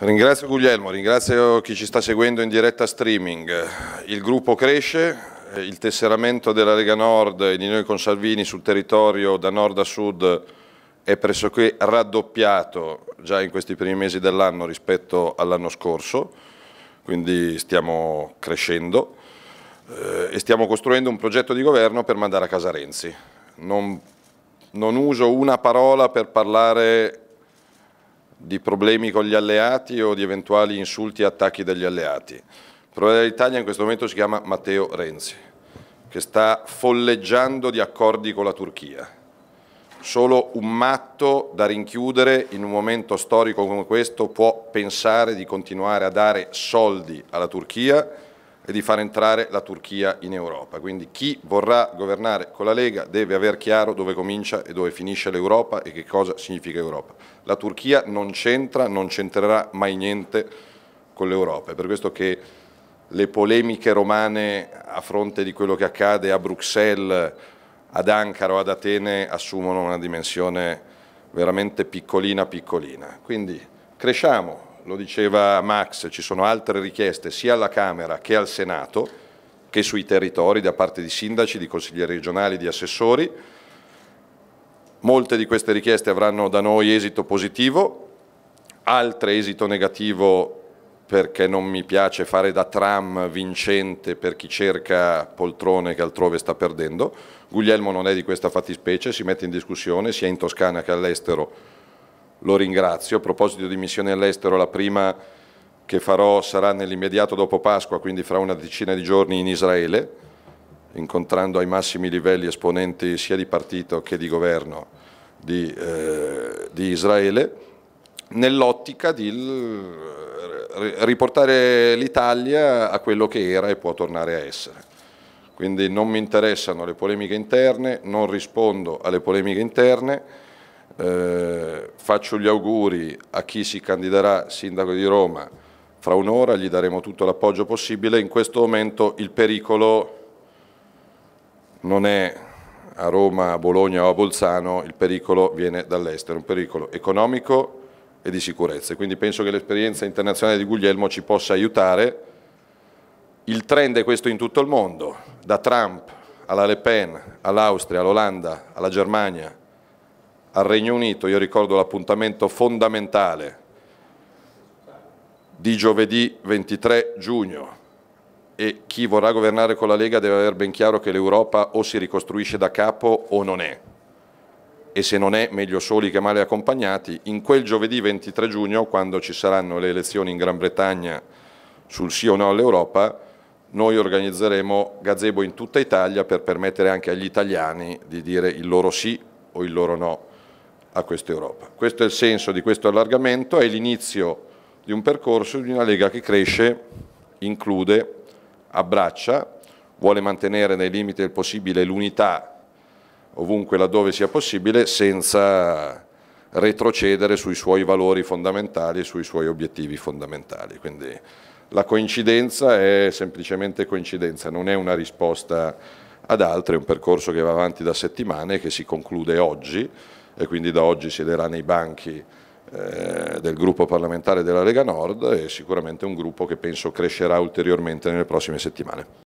Ringrazio Guglielmo, ringrazio chi ci sta seguendo in diretta streaming. Il gruppo cresce, il tesseramento della Lega Nord e di noi con Salvini sul territorio da nord a sud è pressoché raddoppiato già in questi primi mesi dell'anno rispetto all'anno scorso, quindi stiamo crescendo eh, e stiamo costruendo un progetto di governo per mandare a casa Renzi. Non, non uso una parola per parlare di problemi con gli alleati o di eventuali insulti e attacchi degli alleati. Il problema dell'Italia in questo momento si chiama Matteo Renzi, che sta folleggiando di accordi con la Turchia. Solo un matto da rinchiudere in un momento storico come questo può pensare di continuare a dare soldi alla Turchia e di far entrare la Turchia in Europa. Quindi chi vorrà governare con la Lega deve aver chiaro dove comincia e dove finisce l'Europa e che cosa significa Europa. La Turchia non c'entra, non c'entrerà mai niente con l'Europa. È per questo che le polemiche romane a fronte di quello che accade a Bruxelles, ad Ankara o ad Atene assumono una dimensione veramente piccolina piccolina. Quindi cresciamo, lo diceva Max, ci sono altre richieste sia alla Camera che al Senato che sui territori da parte di sindaci, di consiglieri regionali, di assessori. Molte di queste richieste avranno da noi esito positivo, altre esito negativo perché non mi piace fare da tram vincente per chi cerca poltrone che altrove sta perdendo. Guglielmo non è di questa fattispecie, si mette in discussione sia in Toscana che all'estero lo ringrazio. A proposito di missioni all'estero, la prima che farò sarà nell'immediato dopo Pasqua, quindi fra una decina di giorni in Israele, incontrando ai massimi livelli esponenti sia di partito che di governo di, eh, di Israele, nell'ottica di eh, riportare l'Italia a quello che era e può tornare a essere. Quindi non mi interessano le polemiche interne, non rispondo alle polemiche interne, eh, faccio gli auguri a chi si candiderà sindaco di Roma, fra un'ora gli daremo tutto l'appoggio possibile, in questo momento il pericolo non è a Roma, a Bologna o a Bolzano, il pericolo viene dall'estero, un pericolo economico e di sicurezza, quindi penso che l'esperienza internazionale di Guglielmo ci possa aiutare, il trend è questo in tutto il mondo, da Trump alla Le Pen, all'Austria, all'Olanda, alla Germania, al Regno Unito, io ricordo l'appuntamento fondamentale di giovedì 23 giugno e chi vorrà governare con la Lega deve avere ben chiaro che l'Europa o si ricostruisce da capo o non è e se non è meglio soli che male accompagnati, in quel giovedì 23 giugno, quando ci saranno le elezioni in Gran Bretagna sul sì o no all'Europa, noi organizzeremo gazebo in tutta Italia per permettere anche agli italiani di dire il loro sì o il loro no a questa Europa. Questo è il senso di questo allargamento, è l'inizio di un percorso di una Lega che cresce, include, abbraccia, vuole mantenere nei limiti del possibile l'unità ovunque laddove sia possibile senza retrocedere sui suoi valori fondamentali e sui suoi obiettivi fondamentali. Quindi la coincidenza è semplicemente coincidenza, non è una risposta ad altre, è un percorso che va avanti da settimane e che si conclude oggi e quindi da oggi siederà nei banchi eh, del gruppo parlamentare della Lega Nord e sicuramente un gruppo che penso crescerà ulteriormente nelle prossime settimane.